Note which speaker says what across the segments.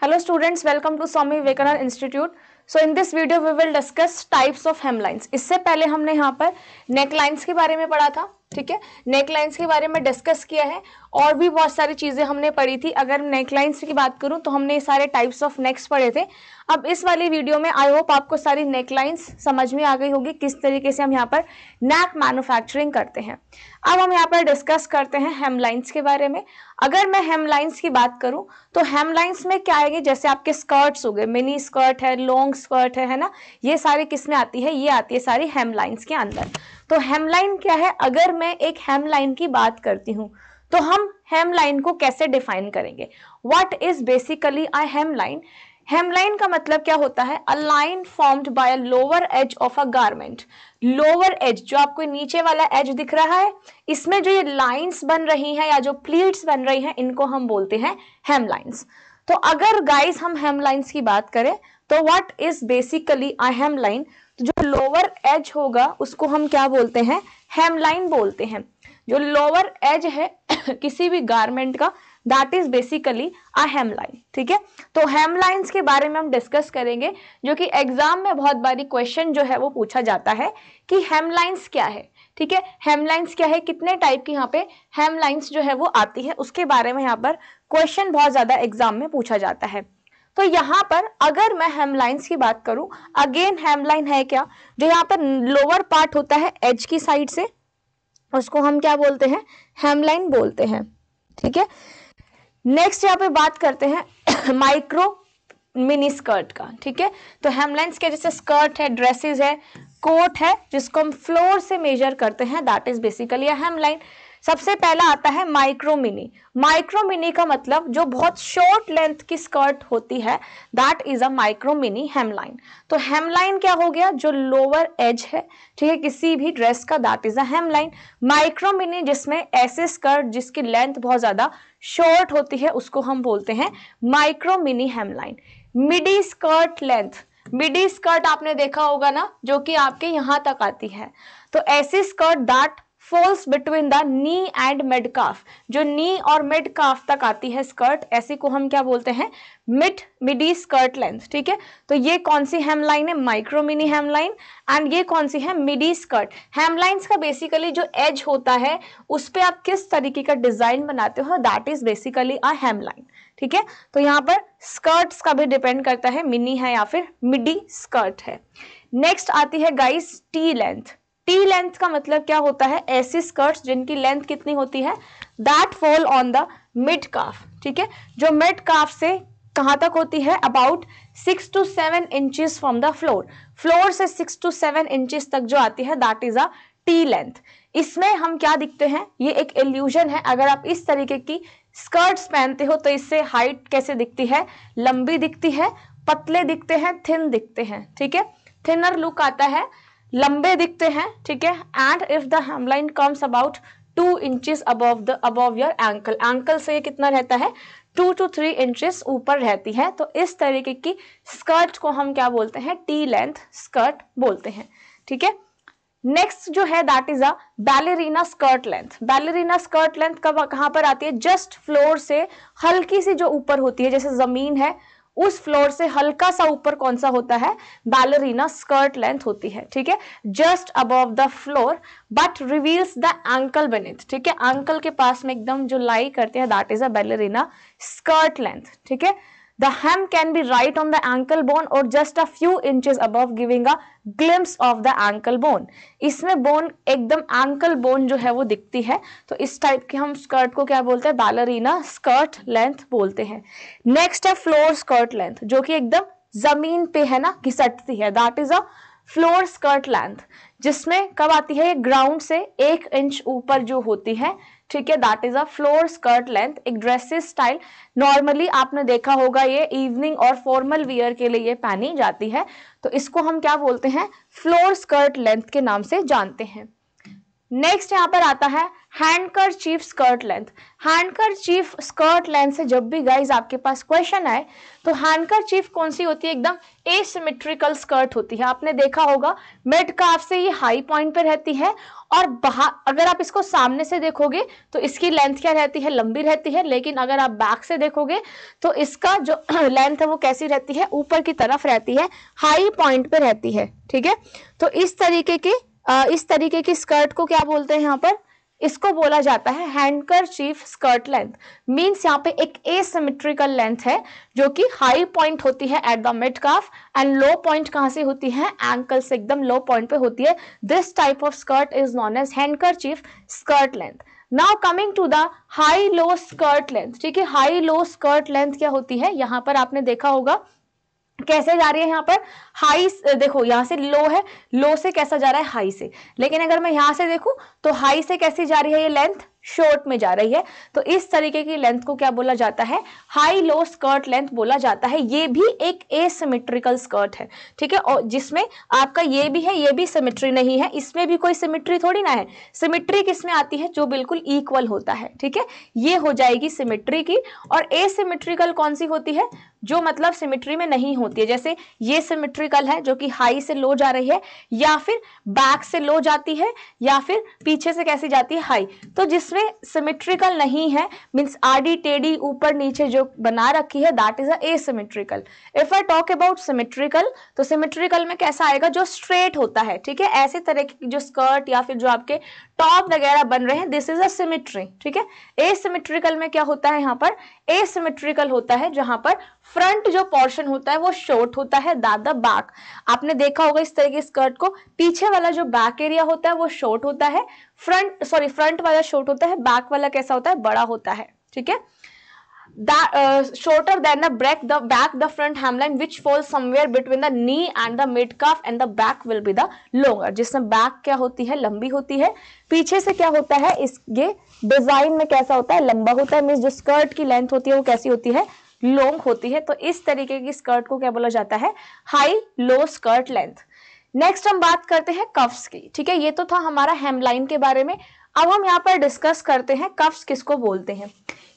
Speaker 1: Hello students, welcome to Swami Vivekanand Institute. So in this video we will discuss types of hem lines. इससे पहले हमने यहाँ पर नेक lines के बारे में पढ़ा था ठीक है नेक लाइन्स के बारे में डिस्कस किया है और भी बहुत सारी चीज़ें हमने पढ़ी थी अगर नेक लाइन्स की बात करूं तो हमने सारे टाइप्स ऑफ नेक्स पढ़े थे अब इस वाली वीडियो में आई होप आपको सारी नेक लाइन्स समझ में आ गई होगी किस तरीके से हम यहाँ पर नेक मैन्युफैक्चरिंग करते हैं अब हम यहाँ पर डिस्कस करते हैं हेम लाइन्स के बारे में अगर मैं हेम लाइन्स की बात करूँ तो हेम लाइन्स में क्या आएगी जैसे आपके स्कर्ट्स हो गए मिनी स्कर्ट है लॉन्ग स्कर्ट है है ना ये सारी किस में आती है ये आती है सारी हेम लाइन्स के अंदर तो हेमलाइन क्या है अगर मैं एक हेमलाइन की बात करती हूं तो हम हेमलाइन को कैसे डिफाइन करेंगे what is basically I hemline hemline का मतलब क्या होता है a line formed by a lower edge of a garment lower edge जो आपको नीचे वाला एज दिख रहा है इसमें जो ये लाइंस बन रही हैं या जो प्लीट्स बन रही हैं इनको हम बोलते हैं हेमलाइंस तो अगर गाइस हम हेमलाइंस की बात करें तो what is basically a hemline तो जो लोअर एज होगा उसको हम क्या बोलते हैं हेमलाइन बोलते हैं जो लोअर एज है किसी भी गारमेंट का that is basically a hemline ठीक है तो हेमलाइंस के बारे में हम डिस्कस करेंगे जो कि एग्जाम में बहुत बारी क्वेश्चन जो है वो पूछा जाता है कि हेमलाइंस क्या है ठीक है हेमलाइंस क्या है कितने टाइप की यहाँ पे हेमलाइंस जो है वो आती है उसके बारे में यहाँ पर क्वेश्चन बहुत ज्यादा एग्जाम में पूछा जाता है तो यहाँ पर अगर मैं हेमलाइंस की बात करूं अगेन हेमलाइन है क्या जो यहाँ पर लोअर पार्ट होता है एज की साइड से उसको हम क्या बोलते हैं हेमलाइन बोलते हैं ठीक है नेक्स्ट यहाँ पे बात करते हैं माइक्रो मिनी स्कर्ट का ठीक है तो हेमलाइंस के जैसे स्कर्ट है ड्रेसेस है कोट है जिसको हम फ्लोर से मेजर करते हैं दैट इज बेसिकली हेमलाइन सबसे पहला आता है माइक्रोमिनी माइक्रोमिनी का मतलब जो बहुत शॉर्ट लेंथ की स्कर्ट होती है that is a micromini hemline तो हेमलाइन क्या हो गया जो लोअर एज है ठीक है किसी भी ड्रेस का that is a hemline micromini जिसमें ऐसे स्कर्ट जिसकी लेंथ बहुत ज्यादा शॉर्ट होती है उसको हम बोलते हैं micromini hemline midi skirt length midi skirt आपने देखा होगा ना जो कि आपके यहां तक आती है तो ऐसी skirt that falls between the knee and mid calf जो नी और मिड काफ तक आती है स्कर्ट ऐसी को हम क्या बोलते हैं मिड मिडी स्कर्ट लेंथ ठीक है तो ये कौन सी हेमलाइन है माइक्रो मिनी हेमलाइन एंड ये कौन सी है मिडी स्कर्ट हेमलाइंस का बेसिकली जो एज होता है उस पर आप किस तरीके का डिजाइन बनाते हो that is basically a hemline ठीक है तो यहाँ पर स्कर्ट्स का भी डिपेंड करता है मिनी है या फिर मिडी स्कर्ट है नेक्स्ट आती है guys tea length tea length का मतलब क्या होता है ऐसी स्कर्ट्स जिनकी लेंथ कितनी होती है that fall on the mid calf ठीक है जो मिड काफ से कहां तक होती है about six to seven inches from the floor floor से सिक्स टू सेवन इंचेस तक जो आती है that is a tea length इसमें हम क्या दिखते हैं ये एक एल्यूजन है अगर आप इस तरीके की स्कर्ट्स पहनते हो तो इससे हाइट कैसे दिखती है लंबी दिखती है पतले दिखते हैं थिन दिखते हैं ठीक है थिनर लुक आता है लंबे दिखते हैं ठीक है and if the hemline comes about two inches above the above your ankle ankle से ये कितना रहता है टू टू थ्री इंचज ऊपर रहती है तो इस तरीके की स्कर्ट को हम क्या बोलते हैं टी लेंथ स्कर्ट बोलते हैं ठीक है नेक्स्ट जो है that is a ballerina skirt length ballerina skirt length कब कहां पर आती है जस्ट फ्लोर से हल्की सी जो ऊपर होती है जैसे जमीन है उस फ्लोर से हल्का सा ऊपर कौन सा होता है बैलरीना स्कर्ट लेंथ होती है ठीक है just above the floor but reveals the ankle beneath ठीक है एंकल के पास में एकदम जो लाई करते हैं that is a ballerina skirt length ठीक है The hem can be right on the ankle bone or just a few inches above giving a glimpse of the ankle bone. इसमें bone एकदम ankle bone जो है वो दिखती है तो इस टाइप के हम स्कर्ट को क्या बोलते हैं बैलरीना स्कर्ट लेंथ बोलते हैं नेक्स्ट है फ्लोर स्कर्ट लेंथ जो कि एकदम जमीन पे है ना घिसटती है that is a floor skirt length जिसमें कब आती है ये ग्राउंड से एक इंच ऊपर जो होती है ठीक है that is a floor skirt length एक ड्रेसेस स्टाइल नॉर्मली आपने देखा होगा ये इवनिंग और फॉर्मल वियर के लिए ये पहनी जाती है तो इसको हम क्या बोलते हैं फ्लोर स्कर्ट लेंथ के नाम से जानते हैं नेक्स्ट यहाँ पर आता है handkerchief skirt length handkerchief skirt length से जब भी गाइज आपके पास क्वेश्चन आए तो हैंडकर चीफ कौन सी होती है एकदम एसिमेट्रिकल स्कर्ट होती है आपने देखा होगा मिड काफ से ये हाई पॉइंट पे रहती है और बाहर अगर आप इसको सामने से देखोगे तो इसकी लेंथ क्या रहती है लंबी रहती है लेकिन अगर आप बैक से देखोगे तो इसका जो लेंथ है वो कैसी रहती है ऊपर की तरफ रहती है हाई पॉइंट पे रहती है ठीक है तो इस तरीके की इस तरीके की स्कर्ट को क्या बोलते हैं यहाँ पर इसको बोला जाता है handkerchief skirt length means यहाँ पे एक एसिमेट्रिकल लेंथ है जो कि हाई पॉइंट होती है at the mid calf and low point कहां से होती है एंकल से एकदम लो पॉइंट पे होती है this type of skirt is known as handkerchief skirt length now coming to the high low skirt length ठीक है हाई लो स्कर्ट लेंथ क्या होती है यहां पर आपने देखा होगा कैसे जा रही है यहाँ पर हाई देखो यहाँ से लो है लो से कैसा जा रहा है हाई से लेकिन अगर मैं यहाँ से देखूँ तो हाई से कैसी जा रही है ये लेंथ शॉर्ट में जा रही है तो इस तरीके की लेंथ को क्या बोला जाता है हाई लो स्कर्ट लेंथ बोला जाता है ये भी एक एसिमेट्रिकल स्कर्ट है ठीक है और जिसमें आपका ये भी है ये भी सिमेट्री नहीं है इसमें भी कोई सिमेट्री थोड़ी ना है सिमेट्री किसमें आती है जो बिल्कुल इक्वल होता है ठीक है ये हो जाएगी सिमेट्री की और एसिमेट्रिकल कौन सी होती है जो मतलब सिमेट्री में नहीं होती है जैसे ये सिमेट्रिकल है जो कि हाई से लो जा रही है या फिर बैक से लो जाती है या फिर पीछे से कैसी जाती है हाई तो जिसमें दूसरे सिमेट्रिकल नहीं है मीन्स आडी टेडी ऊपर नीचे जो बना रखी है that is a symmetrical if I talk about symmetrical तो सिमेट्रिकल में कैसा आएगा जो स्ट्रेट होता है ठीक है ऐसे तरह की जो स्कर्ट या फिर जो आपके टॉप वगैरह बन रहे हैं दिस इज अ सिमेट्री ठीक है ए सिमेट्रिकल में क्या होता है यहाँ पर ए सिमेट्रिकल होता है जहां पर फ्रंट जो पोर्शन होता है वो शॉर्ट होता है दैट द बैक आपने देखा होगा इस तरह की स्कर्ट को पीछे वाला जो बैक एरिया होता है वो शॉर्ट होता है फ्रंट सॉरी फ्रंट वाला शॉर्ट होता है बैक वाला कैसा होता है बड़ा होता है ठीक है uh, shorter than the break the back the front hemline which fall somewhere between the knee and the mid calf and the back will be the longer जिसमें बैक क्या होती है लंबी होती है पीछे से क्या होता है इसके डिजाइन में कैसा होता है लंबा होता है मीन जो स्कर्ट की लेंथ होती है वो कैसी होती है लॉन्ग होती है तो इस तरीके की स्कर्ट को क्या बोला जाता है high low skirt length next हम बात करते हैं कफ्स की ठीक है ये तो था हमारा हेमलाइन के बारे में अब हम यहाँ पर डिस्कस करते हैं कफ्स किसको बोलते हैं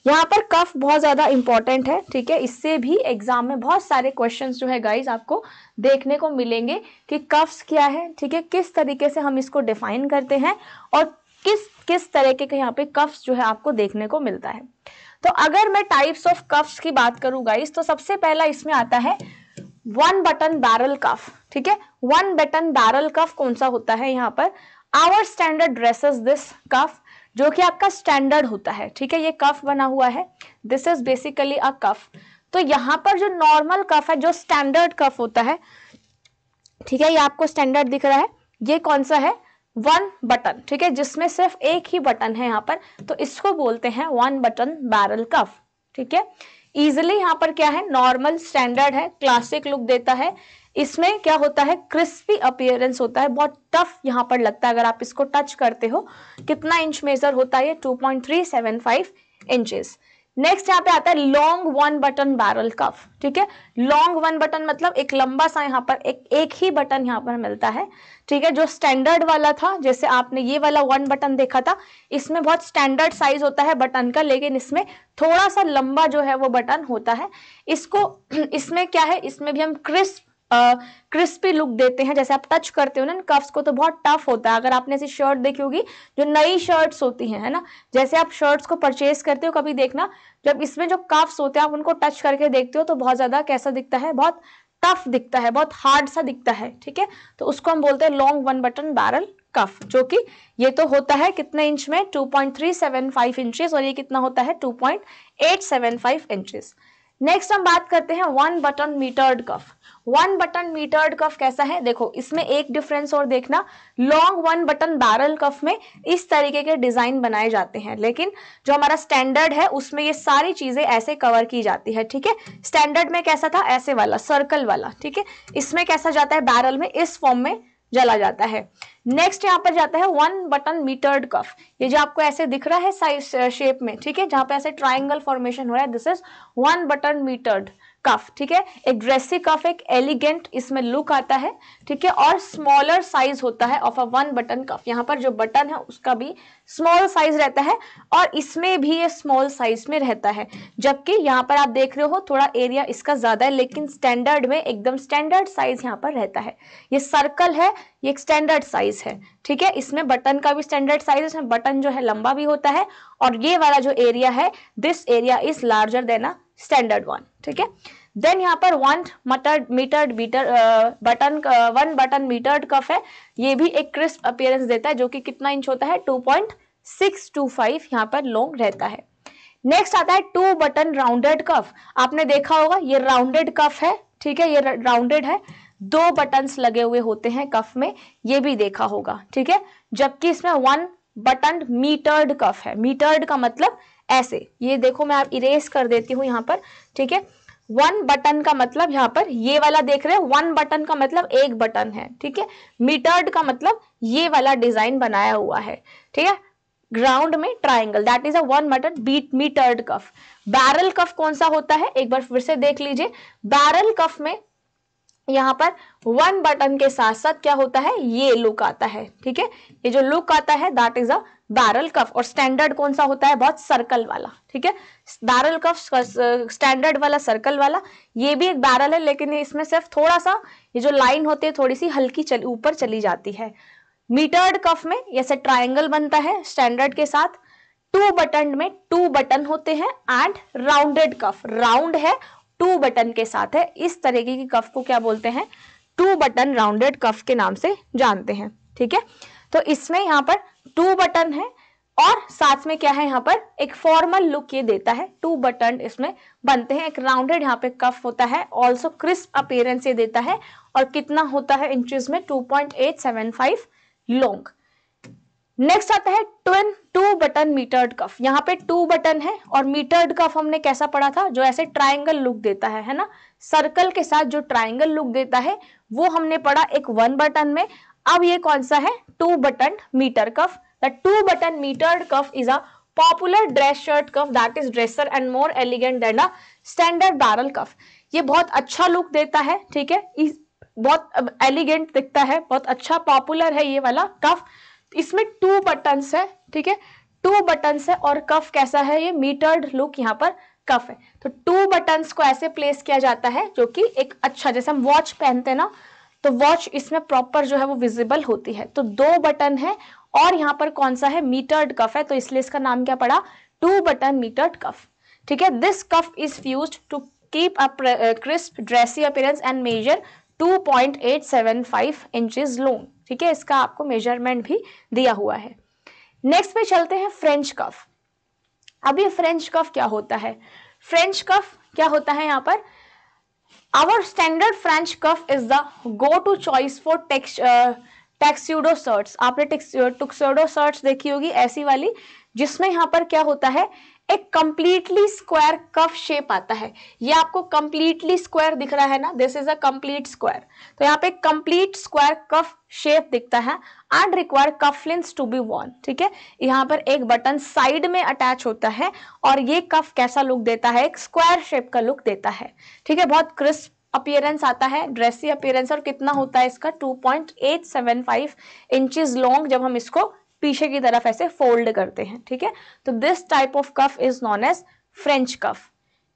Speaker 1: यहाँ पर कफ बहुत ज़्यादा इंपॉर्टेंट है ठीक है इससे भी एग्जाम में बहुत सारे क्वेश्चंस जो है गाइज आपको देखने को मिलेंगे कि कफ्स क्या है ठीक है किस तरीके से हम इसको डिफाइन करते हैं और किस किस तरीके के यहाँ पे कफ्स जो है आपको देखने को मिलता है तो अगर मैं टाइप्स ऑफ कफ्स की बात करूँ गाइज तो सबसे पहला इसमें आता है वन बटन बैरल कफ ठीक है वन बटन बैरल कफ कौन सा होता है यहाँ पर our standard dresses this cuff जो कि आपका स्टैंडर्ड होता है ठीक है ये कफ बना हुआ है this is basically a cuff तो यहाँ पर जो नॉर्मल कफ है जो स्टैंडर्ड कफ होता है ठीक है ये आपको स्टैंडर्ड दिख रहा है ये कौन सा है वन बटन ठीक है जिसमें सिर्फ एक ही बटन है यहाँ पर तो इसको बोलते हैं वन बटन बैरल कफ ठीक है इजिली यहाँ पर क्या है नॉर्मल स्टैंडर्ड है क्लासिक लुक देता है इसमें क्या होता है क्रिस्पी अपियरेंस होता है बहुत टफ यहाँ पर लगता है अगर आप इसको टच करते हो कितना इंच मेजर होता है two point three five inches next यहाँ पे आता है long one button barrel cuff ठीक है लॉन्ग वन बटन मतलब एक लंबा सा यहाँ पर एक एक ही बटन यहाँ पर मिलता है ठीक है जो स्टैंडर्ड वाला था जैसे आपने ये वाला वन बटन देखा था इसमें बहुत स्टैंडर्ड साइज होता है बटन का लेकिन इसमें थोड़ा सा लंबा जो है वो बटन होता है इसको इसमें क्या है इसमें भी हम क्रिस्प क्रिस्पी लुक देते हैं जैसे आप टच करते हो ना इन कफ्स को तो बहुत टफ होता है अगर आपने ऐसी शर्ट देखी होगी जो नई शर्ट्स होती हैं है ना जैसे आप शर्ट्स को परचेज करते हो कभी देखना जब इसमें जो कफ्स होते हैं आप उनको टच करके देखते हो तो बहुत ज़्यादा कैसा दिखता है बहुत टफ दिखता है बहुत हार्ड सा दिखता है ठीक है तो उसको हम बोलते हैं long one button barrel cuff जो कि ये तो होता है कितने इंच में 2.375 पॉइंट इंचेस और ये कितना होता है 2.875 पॉइंट इंचेस नेक्स्ट हम बात करते हैं one button mitered cuff one button mitered cuff कैसा है देखो इसमें एक डिफरेंस और देखना long one button barrel cuff में इस तरीके के डिजाइन बनाए जाते हैं लेकिन जो हमारा स्टैंडर्ड है उसमें ये सारी चीजें ऐसे कवर की जाती है ठीक है स्टैंडर्ड में कैसा था ऐसे वाला सर्कल वाला ठीक है इसमें कैसा जाता है बैरल में इस फॉर्म में जला जाता है नेक्स्ट यहाँ पर जाता है वन बटन मीटर्ड कफ ये जो आपको ऐसे दिख रहा है साइज शेप में ठीक है जहां पे ऐसे ट्राइंगल फॉर्मेशन हो रहा है this is one button mitered cuff ठीक है एक ड्रेसी कफ एक एलिगेंट इसमें लुक आता है ठीक है और स्मॉलर साइज होता है of a one button cuff यहाँ पर जो बटन है उसका भी स्मॉल साइज रहता है और इसमें भी ये स्मॉल साइज में रहता है जबकि यहाँ पर आप देख रहे हो थोड़ा एरिया इसका ज़्यादा है लेकिन स्टैंडर्ड में एकदम स्टैंडर्ड साइज यहाँ पर रहता है ये सर्कल है ये एक स्टैंडर्ड साइज है ठीक है इसमें बटन का भी स्टैंडर्ड साइज इसमें बटन जो है लंबा भी होता है और ये वाला जो एरिया है this area is larger than a standard one ठीक है देन यहाँ पर one mitered mitered miter button one button mitered cuff है ये भी एक क्रिस्प अपियरेंस देता है जो कि कितना इंच होता है two point six two five यहाँ पर लॉन्ग रहता है नेक्स्ट आता है टू बटन राउंडेड कफ आपने देखा होगा ये राउंडेड कफ है ठीक है ये राउंडेड है दो बटन लगे हुए होते हैं कफ में ये भी देखा होगा ठीक है जबकि इसमें वन बटन मीटर्ड कफ है मीटर्ड का मतलब ऐसे ये देखो मैं आप इरेज कर देती हूँ यहाँ पर ठीक है वन बटन का मतलब यहाँ पर ये वाला देख रहे हैं वन बटन का मतलब एक बटन है ठीक है मीटर्ड का मतलब ये वाला डिजाइन बनाया हुआ है ठीक है ग्राउंड में triangle that is a one button beat mitered cuff barrel cuff कौन सा होता है एक बार फिर से देख लीजिए बैरल कफ में यहाँ पर वन बटन के साथ साथ क्या होता है ये लुक आता है ठीक है ये जो लुक आता है that is a barrel cuff और स्टैंडर्ड कौन सा होता है बहुत सर्कल वाला ठीक है बैरल कफ स्टैंडर्ड वाला सर्कल वाला ये भी एक बैरल है लेकिन इसमें सिर्फ थोड़ा सा ये जो लाइन होती है थोड़ी सी हल्की चली ऊपर चली जाती है मीटर्ड कफ में जैसे ट्राइंगल बनता है स्टैंडर्ड के साथ टू बटन में टू बटन होते हैं एंड राउंडेड कफ राउंड है टू बटन के साथ है इस तरीके की कफ को क्या बोलते हैं टू बटन राउंडेड कफ के नाम से जानते हैं ठीक है तो इसमें यहाँ पर टू बटन है और साथ में क्या है यहाँ पर एक फॉर्मल लुक ये देता है टू बटन इसमें बनते हैं एक राउंडेड यहाँ पे कफ होता है ऑल्सो क्रिस्प अपेयरेंस ये देता है और कितना होता है इंचज में 2.875 लॉन्ग नेक्स्ट आता है twin two button mitered cuff यहाँ पे टू बटन है और मीटर्ड कफ हमने कैसा पढ़ा था जो ऐसे ट्राइंगल लुक देता है है ना सर्कल के साथ जो ट्राइंगल लुक देता है वो हमने पढ़ा एक वन बटन में अब ये कौन सा है two button miter cuff the two button mitered cuff is a popular dress shirt cuff that is dresser and more elegant than a standard barrel cuff ये बहुत अच्छा लुक देता है ठीक है बहुत एलिगेंट दिखता है बहुत अच्छा पॉपुलर है ये वाला कफ इसमें टू बटन्स है ठीक है टू बटन्स है और कफ कैसा है ये मीटर्ड लुक यहाँ पर कफ है तो टू बटन्स को ऐसे प्लेस किया जाता है जो कि एक अच्छा जैसे हम वॉच पहनते हैं ना तो वॉच इसमें प्रॉपर जो है वो विजिबल होती है तो दो बटन है और यहाँ पर कौन सा है मीटर्ड कफ है तो इसलिए इसका नाम क्या पड़ा टू बटन मीटर्ड कफ ठीक है this cuff is fuse to keep a crisp dressy appearance and measure two point eight seven five inches long ठीक है इसका आपको मेजरमेंट भी दिया हुआ है नेक्स्ट पे चलते हैं फ्रेंच कफ अब ये फ्रेंच कफ क्या होता है फ्रेंच कफ क्या होता है यहाँ पर our standard French cuff is the go to choice for tux tuxedo shirts आपने टुक्सोडो सर्ट्स uh, देखी होगी ऐसी वाली जिसमें यहाँ पर क्या होता है एक कंप्लीटली स्क्वायर कफ शेप आता है ये आपको कंप्लीटली स्क्वायर दिख रहा है ना this is a complete square तो यहाँ पे कंप्लीट स्क्वायर कफ शेप दिखता है and require cuff links to be worn ठीक है यहाँ पर एक बटन साइड में अटैच होता है और ये कफ कैसा लुक देता है एक स्क्वायर शेप का लुक देता है ठीक है बहुत क्रिस्प अपियरेंस आता है ड्रेसी अपियरेंस और कितना होता है इसका 2.875 इंचेस लॉन्ग जब हम इसको पीछे की तरफ ऐसे फोल्ड करते हैं ठीक है तो this type of cuff is known as French cuff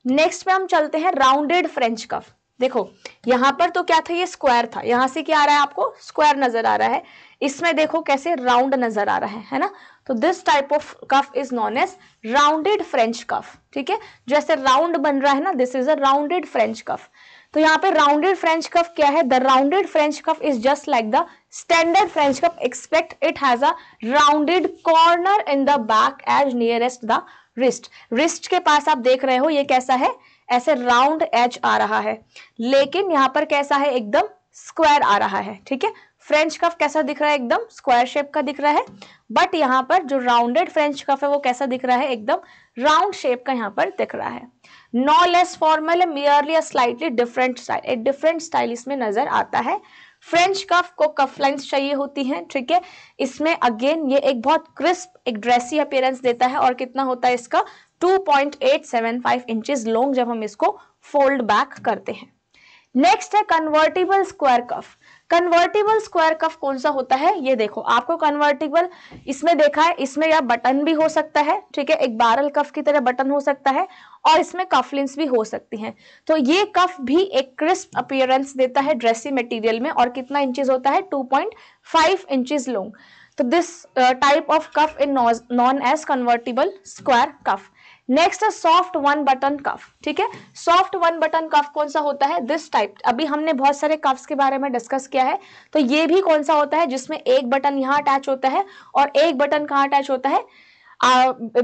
Speaker 1: next में हम चलते हैं राउंडेड फ्रेंच कफ देखो यहां पर तो क्या था ये स्क्वायर था यहां से क्या आ रहा है आपको स्क्वायर नजर आ रहा है इसमें देखो कैसे राउंड नजर आ रहा है है ना तो this type of cuff is known as rounded French cuff ठीक है जैसे राउंड बन रहा है ना this is a rounded French cuff तो यहाँ पे राउंडेड फ्रेंच कफ क्या है the rounded French cuff is just like the standard French cuff expect it has a rounded corner in the back edge nearest the wrist wrist के पास आप देख रहे हो ये कैसा है ऐसे राउंड एज आ रहा है लेकिन यहाँ पर कैसा है एकदम स्क्वायर आ रहा है ठीक है फ्रेंच कफ कैसा दिख रहा है एकदम स्क्वायर शेप का दिख रहा है बट यहाँ पर जो राउंडेड फ्रेंच कफ है वो कैसा दिख रहा है एकदम राउंड शेप का यहाँ पर दिख रहा है no less formal merely slightly different style एक डिफरेंट स्टाइल इसमें नजर आता है फ्रेंच कफ को कफ लाइन चाहिए होती हैं ठीक है इसमें अगेन ये एक बहुत क्रिस्प एक ड्रेसी अपेयरेंस देता है और कितना होता है इसका 2.875 पॉइंट इंचेस लॉन्ग जब हम इसको फोल्ड बैक करते हैं नेक्स्ट है convertible square cuff convertible square cuff कौन सा होता है ये देखो आपको कन्वर्टेबल इसमें देखा है इसमें या बटन भी हो सकता है ठीक है एक बारल कफ की तरह बटन हो सकता है और इसमें कफलिंस भी हो सकती हैं तो ये कफ भी एक क्रिस्प अपियरेंस देता है ड्रेसी मटेरियल में और कितना इंचेस होता है 2.5 इंचेस लॉन्ग तो this type of cuff in known as convertible square cuff next है सॉफ्ट वन बटन कफ ठीक है सॉफ्ट वन बटन कफ कौन सा होता है दिस टाइप अभी हमने बहुत सारे कफ्स के बारे में डिस्कस किया है तो ये भी कौन सा होता है जिसमें एक बटन यहाँ अटैच होता है और एक बटन कहाँ अटैच होता है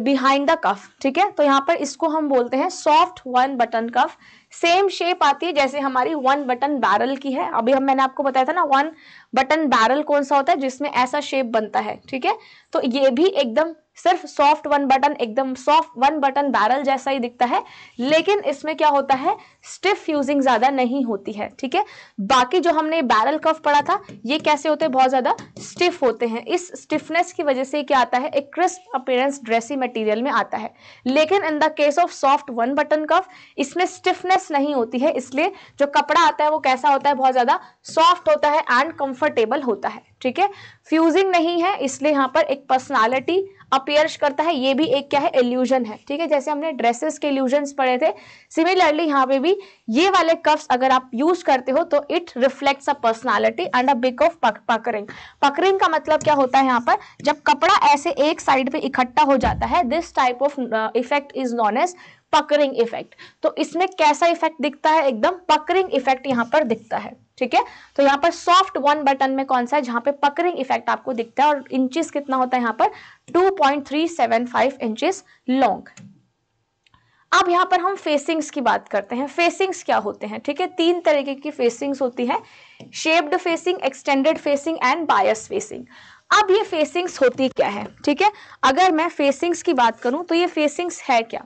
Speaker 1: बिहाइंड द कफ ठीक है तो यहाँ पर इसको हम बोलते हैं soft one button cuff same shape आती है जैसे हमारी वन बटन बैरल की है अभी हम मैंने आपको बताया था ना वन बटन बैरल कौन सा होता है जिसमें ऐसा शेप बनता है ठीक है तो ये भी एकदम सिर्फ सॉफ्ट वन बटन एकदम सॉफ्ट वन बटन बैरल जैसा ही दिखता है लेकिन इसमें क्या होता है स्टिफ फ्यूजिंग ज्यादा नहीं होती है ठीक है बाकी जो हमने बैरल कफ पढ़ा था ये कैसे होते हैं बहुत ज्यादा स्टिफ होते हैं इस स्टिफनेस की वजह से क्या आता है एक क्रिस्प अपेयरेंस ड्रेसी मटीरियल में आता है लेकिन in the case of soft one button cuff इसमें स्टिफनेस प्रेस नहीं होती है इसलिए जो कपड़ा आता है वो कैसा होता है बहुत ज्यादा सॉफ्ट होता है एंड कंफर्टेबल होता है ठीक है फ्यूजिंग नहीं है इसलिए यहाँ पर एक पर्सनालिटी अपियर्स करता है ये भी एक क्या है एल्यूजन है ठीक है जैसे हमने ड्रेसेस के एल्यूजन पढ़े थे सिमिलरली यहाँ पे भी ये वाले कफ्स अगर आप यूज करते हो तो it reflects a personality and a bit of पकरिंग पकरिंग का मतलब क्या होता है यहाँ पर जब कपड़ा ऐसे एक साइड पे इकट्ठा हो जाता है this type of effect is known as puckering effect तो इसमें कैसा इफेक्ट दिखता है एकदम पकरिंग इफेक्ट यहाँ पर दिखता है ठीक है तो यहाँ पर सॉफ्ट वन बटन में कौन सा है जहां पे पकरिंग इफेक्ट आपको दिखता है और इंचेस कितना होता है यहाँ पर 2.375 इंचेस लॉन्ग अब यहाँ पर हम फेसिंग्स की बात करते हैं फेसिंग्स क्या होते हैं ठीक है तीन तरीके की फेसिंग्स होती है shaped facing extended facing and bias facing अब ये फेसिंग्स होती क्या है ठीक है अगर मैं फेसिंग्स की बात करूं तो ये फेसिंग्स है क्या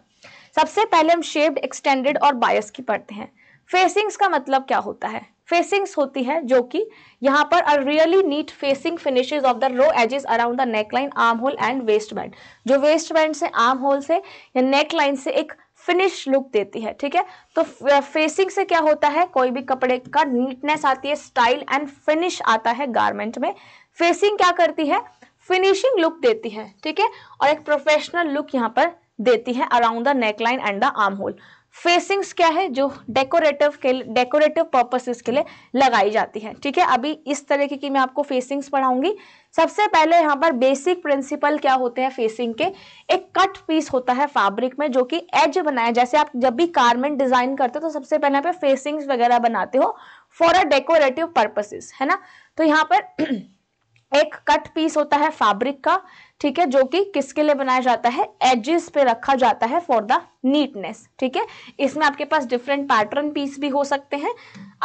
Speaker 1: सबसे पहले हम शेप्ड एक्सटेंडेड और बायस की पढ़ते हैं फेसिंग्स का मतलब क्या होता है फेसिंग्स होती है जो कि यहाँ पर a really neat facing finishes of the raw edges around the neck line arm hole and waist band जो वेस्ट बैंड से आर्म होल से या नेक लाइन से एक फिनिश लुक देती है ठीक है तो फेसिंग से क्या होता है कोई भी कपड़े का नीटनेस आती है स्टाइल एंड फिनिश आता है गारमेंट में फेसिंग क्या करती है फिनिशिंग लुक देती है ठीक है और एक प्रोफेशनल लुक यहाँ पर देती हैं around the neckline and the arm hole facings क्या है जो डेकोरेटिव के डेकोरेटिव पर्पसेस के लिए लगाई जाती है ठीक है अभी इस तरीके की मैं आपको फेसिंग्स पढ़ाऊंगी सबसे पहले यहाँ पर बेसिक प्रिंसिपल क्या होते हैं फेसिंग के एक कट पीस होता है फैब्रिक में जो कि एज बनाया जैसे आप जब भी कारमेंट डिजाइन करते हो तो सबसे पहले यहाँ पे फेसिंग्स वगैरह बनाते हो फॉर अ डेकोरेटिव पर्पसेस है ना तो यहाँ पर एक कट पीस होता है फैब्रिक का ठीक है जो कि किसके लिए बनाया जाता है एजेस पे रखा जाता है फॉर द नीटनेस ठीक है इसमें आपके पास डिफरेंट पैटर्न पीस भी हो सकते हैं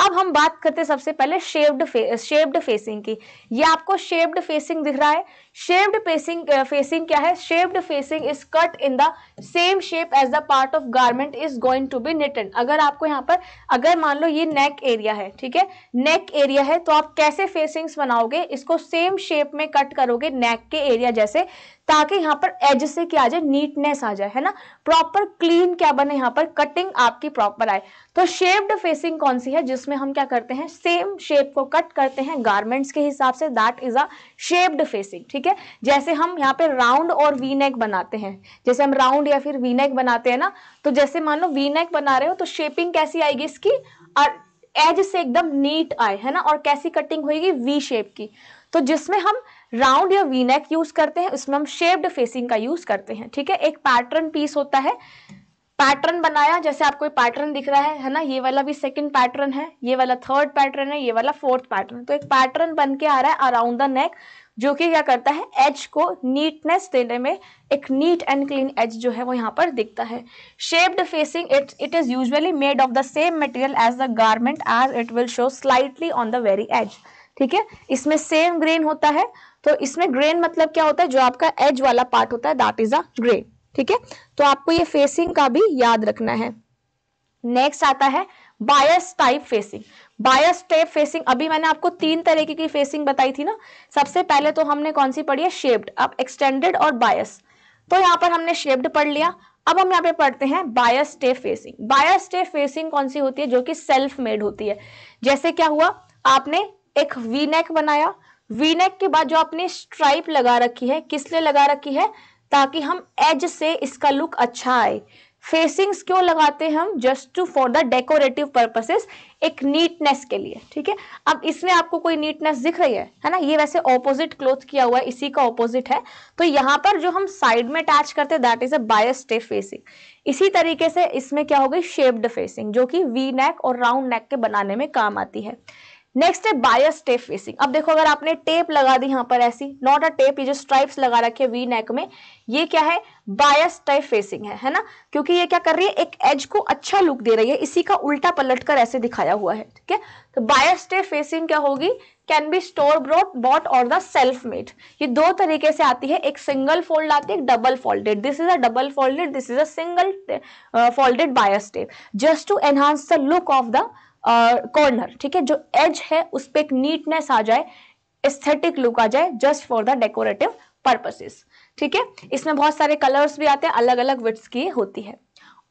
Speaker 1: अब हम बात करते हैं सबसे पहले शेव्ड फे, फेसिंग की ये आपको शेव्ड फेसिंग दिख रहा है शेव्ड फेसिंग फेसिंग क्या है shaped facing is cut in the same shape as the part of garment is going to be neaten अगर आपको यहाँ पर अगर मान लो ये नेक एरिया है ठीक है नेक एरिया है तो आप कैसे फेसिंग्स बनाओगे इसको सेम सेम शेप में कट करोगे नेक के एरिया जैसे ताकि यहाँ पर एज से क्या आ जाए नीटनेस आ जाए है ना प्रॉपर क्लीन क्या बने यहाँ पर कटिंग आपकी प्रॉपर आए तो शेप्ड फेसिंग कौन सी है जिसमें हम क्या करते हैं सेम शेप को कट करते हैं गारमेंट्स के हिसाब से that is a shaped facing ठीक है जैसे हम यहाँ पे राउंड और वी नेक बनाते हैं जैसे हम राउंड या फिर वी नेक बनाते हैं ना तो जैसे मान लो वी नेक बना रहे हो तो शेपिंग कैसी आएगी इसकी और एज से एकदम नीट आए है ना और कैसी कटिंग होगी वी शेप की तो जिसमें हम राउंड या वी नेक यूज करते हैं उसमें हम शेप्ड फेसिंग का यूज करते हैं ठीक है एक पैटर्न पीस होता है पैटर्न बनाया जैसे आपको पैटर्न दिख रहा है है ना ये वाला भी सेकंड पैटर्न है ये वाला थर्ड पैटर्न है ये वाला फोर्थ पैटर्न तो एक पैटर्न बन के आ रहा है अराउंड द नेक जो कि क्या करता है एज को नीटनेस देने में एक नीट एंड क्लीन एज जो है वो यहाँ पर दिखता है shaped facing it it is usually made of the same material as the garment as it will show slightly on the very edge ठीक है इसमें सेम ग्रेन होता है तो इसमें ग्रेन मतलब क्या होता है जो आपका एज वाला पार्ट होता है दैट इज अ ग्रेन ठीक है तो आपको ये फेसिंग का भी याद रखना है नेक्स्ट आता है bias type facing bias type facing अभी मैंने आपको तीन तरीके की फेसिंग बताई थी ना सबसे पहले तो हमने कौन सी पढ़ी है शेप्ड अब एक्सटेंडेड और बायस तो यहाँ पर हमने शेप्ड पढ़ लिया अब हम यहाँ पे पढ़ते हैं bias tape facing bias tape facing कौन सी होती है जो कि सेल्फ मेड होती है जैसे क्या हुआ आपने एक वी नेक बनाया वी नेक के बाद जो आपने स्ट्राइप लगा रखी है किस लिए लगा रखी है ताकि हम एज से इसका लुक अच्छा आए फेसिंग्स क्यों लगाते हैं हम just to for the decorative purposes एक नीटनेस के लिए ठीक है अब इसमें आपको कोई नीटनेस दिख रही है है ना ये वैसे ऑपोजिट क्लोथ किया हुआ है इसी का ऑपोजिट है तो यहाँ पर जो हम साइड में अटैच करते हैं that is a bias tape facing इसी तरीके से इसमें क्या हो गई शेप्ड फेसिंग जो कि वी नेक और राउंड नेक के बनाने में काम आती है नेक्स्ट है बायस टेप फेसिंग अब देखो अगर आपने टेप लगा दी यहां पर ऐसी नॉट अ टेप ये जो स्ट्राइप्स लगा रखे वी नेक में ये क्या है बायस टाइप फेसिंग है है ना क्योंकि ये क्या कर रही है एक एज को अच्छा लुक दे रही है इसी का उल्टा पलट कर ऐसे दिखाया हुआ है ठीक है तो बायस टेप फेसिंग क्या होगी can be store brought bought और द सेल्फ मेड ये दो तरीके से आती है एक सिंगल फोल्ड आती है एक double folded this is a double folded this is a single folded bias tape just to enhance the look of the corner ठीक है जो एज है उस पर एक नीटनेस आ जाए एस्थेटिक लुक आ जाए just for the decorative purposes ठीक है इसमें बहुत सारे कलर्स भी आते हैं अलग अलग विट्स की होती है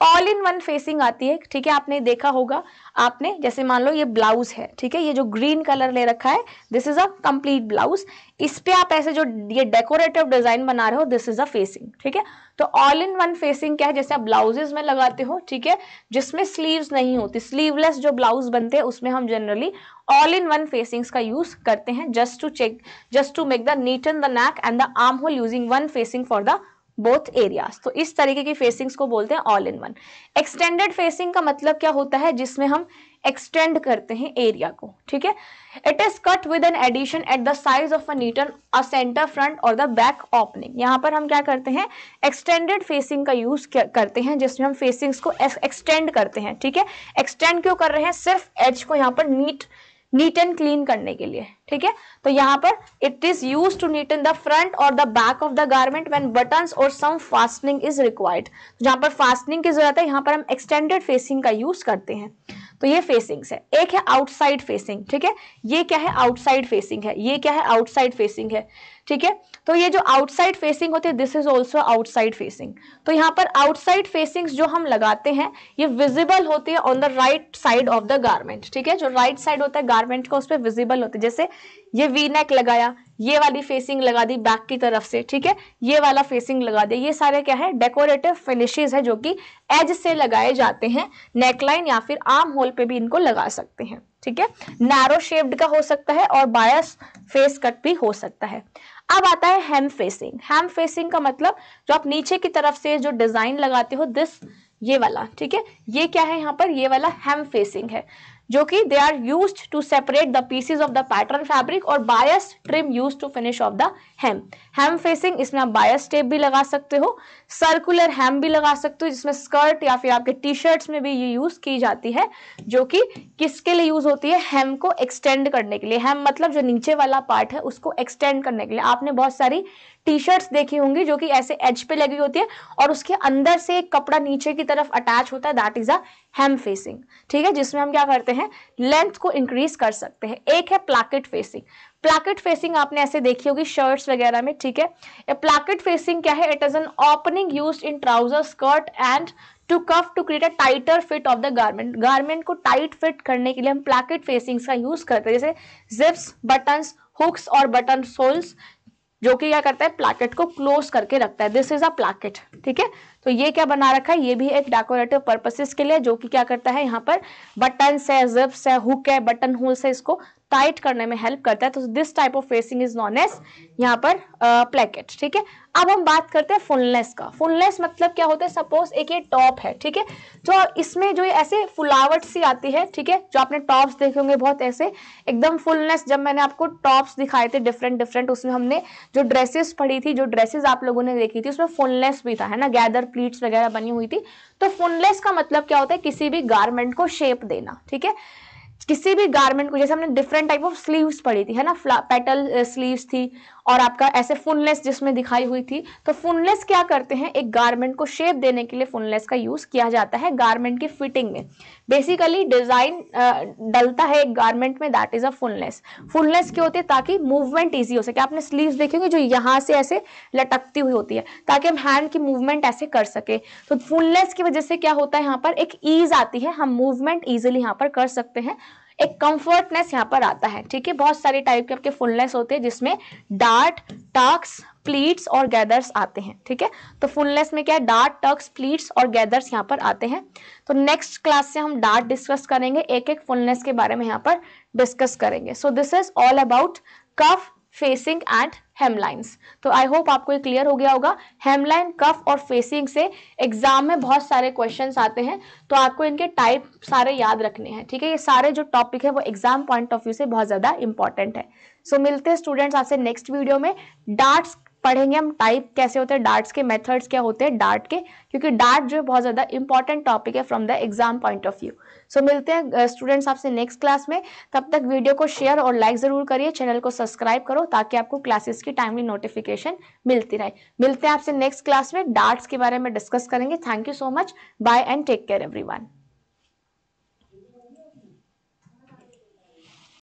Speaker 1: ऑल इन वन फेसिंग आती है ठीक है आपने देखा होगा आपने जैसे मान लो ये ब्लाउज है ठीक है ये जो ग्रीन कलर ले रखा है this is a complete blouse इस पे आप ऐसे जो ये डेकोरेटिव डिजाइन बना रहे हो दिस इज अ फेसिंग ठीक है तो ऑल इन वन फेसिंग क्या है जैसे आप ब्लाउजेज में लगाते हो ठीक है जिसमें स्लीव्स नहीं होती स्लीवलेस जो ब्लाउज बनते हैं उसमें हम generally all in one facings का यूज करते हैं just to check just to make the neat and the neck and the arm armhole using one facing for the both areas तो इस तरीके की फेसिंग्स को बोलते हैं all in one extended facing का मतलब क्या होता है जिसमें हम एक्सटेंड करते हैं एरिया को ठीक है it is cut with an addition at the size of a neaten a centre front और द बैक ओपनिंग यहां पर हम क्या करते हैं एक्सटेंडेड फेसिंग का यूज करते हैं जिसमें हम फेसिंग्स को एक्सटेंड करते हैं ठीक है एक्सटेंड क्यों कर रहे हैं सिर्फ एज को यहाँ पर neat neat neat and clean करने के लिए ठीक है तो यहाँ पर it is use to neat in the front और the back of the garment when button और सम फास्टनिंग इज रिक्वायर्ड जहां पर फास्टनिंग की जरूरत है यहाँ पर हम एक्सटेंडेड फेसिंग का यूज करते हैं तो ये फेसिंग्स है एक है आउटसाइड फेसिंग ठीक है ये क्या है आउटसाइड फेसिंग है ये क्या है आउटसाइड फेसिंग है ठीक है तो ये जो आउटसाइड फेसिंग होती है this is also outside facing तो यहाँ पर आउटसाइड फेसिंग जो हम लगाते हैं ये विजिबल होती है on the right side of the garment ठीक है जो राइट right साइड होता है गारमेंट का उस पर विजिबल होती है जैसे ये वी नेक लगाया ये वाली फेसिंग लगा दी बैक की तरफ से ठीक है ये वाला फेसिंग लगा दिया ये सारे क्या है डेकोरेटिव फिनिशेज है जो कि एज से लगाए जाते हैं नेकलाइन या फिर आर्म होल पे भी इनको लगा सकते हैं ठीक है नैरो शेप्ड का हो सकता है और बायस फेस कट भी हो सकता है अब आता है हेम फेसिंग हेम फेसिंग का मतलब जो आप नीचे की तरफ से जो डिजाइन लगाते हो दिस ये वाला ठीक है ये क्या है यहाँ पर ये वाला हेम फेसिंग है जो कि they are use to separate the pieces of the pattern fabric और bias trim use to finish off the hem hem facing इसमें आप बायस टेप भी लगा सकते हो सर्कुलर हेम भी लगा सकते हो जिसमें स्कर्ट या फिर आपके टी शर्ट्स में भी ये यूज की जाती है जो कि किसके लिए यूज होती है हेम को एक्सटेंड करने के लिए हेम मतलब जो नीचे वाला पार्ट है उसको एक्सटेंड करने के लिए आपने बहुत सारी टी शर्ट्स देखी होंगी जो कि ऐसे एज पे लगी होती है और उसके अंदर से एक कपड़ा नीचे की तरफ अटैच होता है दैट इज अम फेसिंग ठीक है जिसमें हम क्या करते हैं लेंथ को इंक्रीज कर सकते हैं एक है प्लाकेट फेसिंग प्लाकेट फेसिंग आपने ऐसे देखी होगी शर्ट्स वगैरह में ठीक है ए प्लाकेट फेसिंग क्या है it is an opening use in trouser skirt and to cuff to create a tighter fit of the garment garment को टाइट फिट करने के लिए हम प्लाकेट फेसिंग्स का यूज करते हैं जैसे जिप्स बटन्स हुक्स और बटन सोल्स जो कि क्या करता है प्लाकेट को क्लोज करके रखता है दिस इज अ प्लाकेट ठीक है तो ये क्या बना रखा है ये भी एक डेकोरेटिव पर्पसेस के लिए जो कि क्या करता है यहाँ पर बटन से जिप्स है हुक है बटन होल्स है इसको टाइट करने में हेल्प करता है तो this type of facing is known as यहाँ पर प्लेकेट uh, ठीक है अब हम बात करते हैं फुलनेस का फुलनेस मतलब क्या होता है सपोज एक ये टॉप है ठीक है जो तो इसमें जो ऐसे फुलावट सी आती है ठीक है जो आपने टॉप्स देखे होंगे बहुत ऐसे एकदम फुलनेस जब मैंने आपको टॉप्स दिखाए थे डिफरेंट डिफरेंट उसमें हमने जो ड्रेसेस पढ़ी थी जो ड्रेसेस आप लोगों ने देखी थी उसमें फुलनेस भी था है ना गैदर प्लीट्स वगैरह बनी हुई थी तो फुलनेस का मतलब क्या होता है किसी भी गारमेंट को शेप देना ठीक है किसी भी गारमेंट को जैसे हमने डिफरेंट टाइप ऑफ स्लीव्स पड़ी थी है ना पेटल स्लीव्स uh, थी और आपका ऐसे फुलनेस जिसमें दिखाई हुई थी तो फुलनेस क्या करते हैं एक गारमेंट को शेप देने के लिए फुलनेस का यूज किया जाता है गारमेंट की फिटिंग में बेसिकली डिजाइन डलता है एक गारमेंट में that is a fullness fullness क्या होती है ताकि मूवमेंट ईजी हो सके आपने स्लीव देखेंगे जो यहाँ से ऐसे लटकती हुई होती है ताकि हम हैंड की मूवमेंट ऐसे कर सके तो फुलनेस की वजह से क्या होता है यहाँ पर एक ईज आती है हम मूवमेंट ईजिली यहाँ पर कर सकते हैं एक कंफर्टनेस यहाँ पर आता है ठीक है बहुत सारे टाइप के आपके फुलनेस होते हैं जिसमें डार्ट टक्स प्लीट्स और गैदर्स आते हैं ठीक है तो फुलनेस में क्या है डार्ट टक्स प्लीट्स और गैदर्स यहाँ पर आते हैं तो नेक्स्ट क्लास से हम डार्ट डिस्कस करेंगे एक एक फुलनेस के बारे में यहाँ पर डिस्कस करेंगे so this is all about cuff facing and hemlines तो आई होप आपको ये क्लियर हो गया होगा हेमलाइन कफ और फेसिंग से एग्जाम में बहुत सारे क्वेश्चंस आते हैं तो आपको इनके टाइप सारे याद रखने हैं ठीक है ये सारे जो टॉपिक है वो एग्जाम पॉइंट ऑफ व्यू से बहुत ज़्यादा इंपॉर्टेंट है सो so, मिलते हैं स्टूडेंट्स आपसे नेक्स्ट वीडियो में डार्ट्स पढ़ेंगे हम टाइप कैसे होते हैं डार्ट्स के मेथड्स क्या होते हैं डार्ट के क्योंकि डार्ट जो है बहुत ज़्यादा इंपॉर्टेंट टॉपिक है from the exam point of view so मिलते हैं स्टूडेंट्स आपसे नेक्स्ट क्लास में तब तक वीडियो को शेयर और लाइक ज़रूर करिए चैनल को सब्सक्राइब करो ताकि आपको क्लासेस की टाइमली नोटिफिकेशन मिलती रहे मिलते हैं आपसे नेक्स्ट क्लास में डार्ट्स के बारे में डिस्कस करेंगे thank you so much bye and take care every